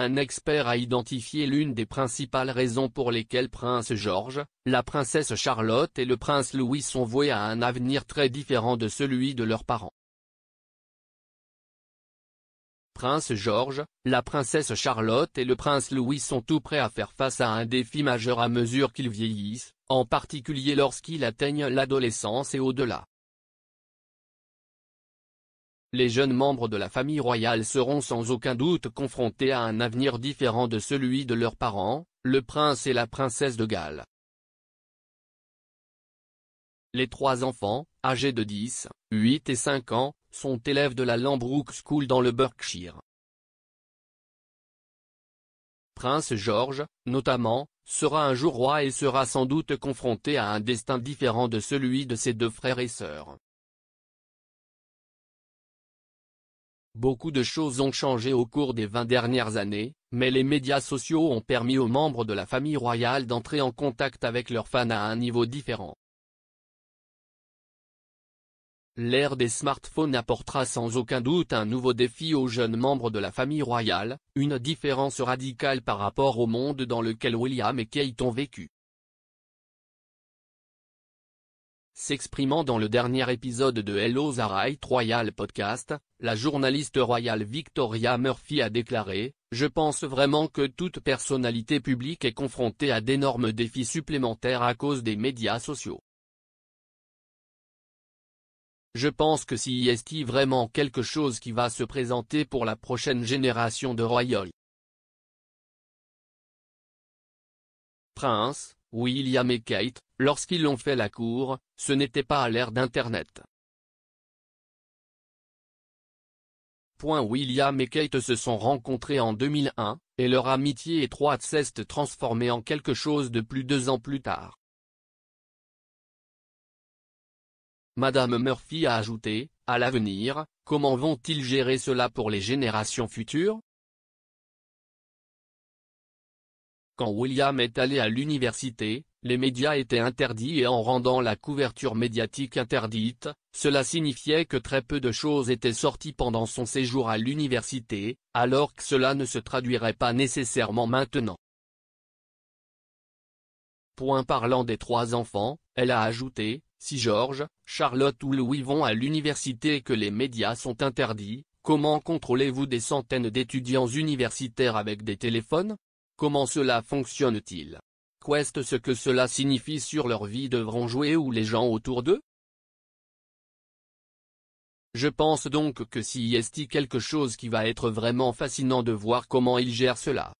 Un expert a identifié l'une des principales raisons pour lesquelles Prince George, la princesse Charlotte et le prince Louis sont voués à un avenir très différent de celui de leurs parents. Prince George, la princesse Charlotte et le prince Louis sont tout prêts à faire face à un défi majeur à mesure qu'ils vieillissent, en particulier lorsqu'ils atteignent l'adolescence et au-delà les jeunes membres de la famille royale seront sans aucun doute confrontés à un avenir différent de celui de leurs parents, le prince et la princesse de Galles. Les trois enfants, âgés de 10, 8 et 5 ans, sont élèves de la Lambrook School dans le Berkshire. Prince George, notamment, sera un jour roi et sera sans doute confronté à un destin différent de celui de ses deux frères et sœurs. Beaucoup de choses ont changé au cours des 20 dernières années, mais les médias sociaux ont permis aux membres de la famille royale d'entrer en contact avec leurs fans à un niveau différent. L'ère des smartphones apportera sans aucun doute un nouveau défi aux jeunes membres de la famille royale, une différence radicale par rapport au monde dans lequel William et Kate ont vécu. S'exprimant dans le dernier épisode de Hello Zaraït Royal Podcast, la journaliste royale Victoria Murphy a déclaré « Je pense vraiment que toute personnalité publique est confrontée à d'énormes défis supplémentaires à cause des médias sociaux. Je pense que si y vraiment quelque chose qui va se présenter pour la prochaine génération de royals. » Prince, William et Kate, lorsqu'ils l'ont fait la cour, ce n'était pas à l'ère d'Internet. William et Kate se sont rencontrés en 2001, et leur amitié étroite s'est transformée en quelque chose de plus deux ans plus tard. Madame Murphy a ajouté, à l'avenir, comment vont-ils gérer cela pour les générations futures Quand William est allé à l'université, les médias étaient interdits et en rendant la couverture médiatique interdite, cela signifiait que très peu de choses étaient sorties pendant son séjour à l'université, alors que cela ne se traduirait pas nécessairement maintenant. Point parlant des trois enfants, elle a ajouté, si Georges, Charlotte ou Louis vont à l'université et que les médias sont interdits, comment contrôlez-vous des centaines d'étudiants universitaires avec des téléphones Comment cela fonctionne-t-il Quest ce que cela signifie sur leur vie devront jouer ou les gens autour d'eux Je pense donc que si y est quelque chose qui va être vraiment fascinant de voir comment ils gèrent cela.